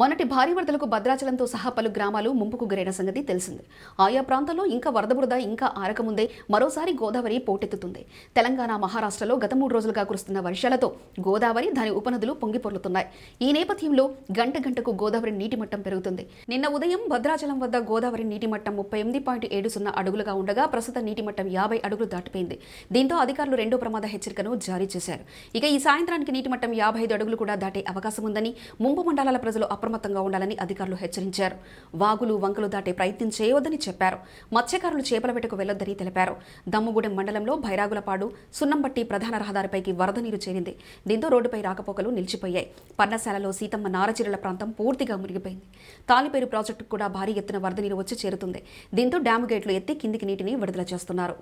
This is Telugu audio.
మొన్నటి భారీ వరదలకు భద్రాచలంతో సహా పలు గ్రామాలు ముంపుకు గురైన సంగతి తెలిసింది ఆయా ప్రాంతంలో ఇంకా వరద బురద ఇంకా ఆరకముందే మరోసారి గోదావరి పోటెత్తుతుంది తెలంగాణ మహారాష్ట్రలో గత మూడు రోజులుగా కురుస్తున్న వర్షాలతో గోదావరి దాని ఉపనదులు పొంగిపొర్లుతున్నాయి ఈ నేపథ్యంలో గంట గంటకు గోదావరి నీటి మట్టం పెరుగుతుంది నిన్న ఉదయం భద్రాచలం వద్ద గోదావరి నీటి మట్టం ముప్పై ఎనిమిది పాయింట్ ఏడు సున్నా అడుగులుగా ఉండగా ప్రస్తుత నీటి మట్టం యాభై అడుగులు దాటిపోయింది దీంతో అధికారులు రెండో ప్రమాద హెచ్చరికను జారీ చేశారు ఇక ఈ సాయంత్రానికి నీటి మట్టం యాభై ఐదు అడుగులు కూడా దాటే అవకాశం ఉందని ముంపు మండలాల ప్రజలు అప్రమత్తంగా ఉండాలని అధికారులు హెచ్చరించారు వాగులు వంకలు దాటే ప్రయత్నం చేయవద్దని చెప్పారు మత్స్యకారులు చేపల వేటకు వెళ్లొద్దని తెలిపారు దమ్ముగూడెం మండలంలో భైరాగులపాడు సున్నంబట్టి ప్రధాన రహదారిపైకి వరద నీరు చేరింది దీంతో రోడ్డుపై రాకపోకలు నిలిచిపోయాయి పర్ణశాలలో సీతమ్మ నారచిరల ప్రాంతం పూర్తిగా మునిగిపోయింది తాలిపేరు ప్రాజెక్టుకు కూడా భారీ ఎత్తున వరద నీరు వచ్చి చేరుతుంది దీంతో డ్యాము గేట్లు ఎత్తి కిందికి నీటిని విడుదల చేస్తున్నారు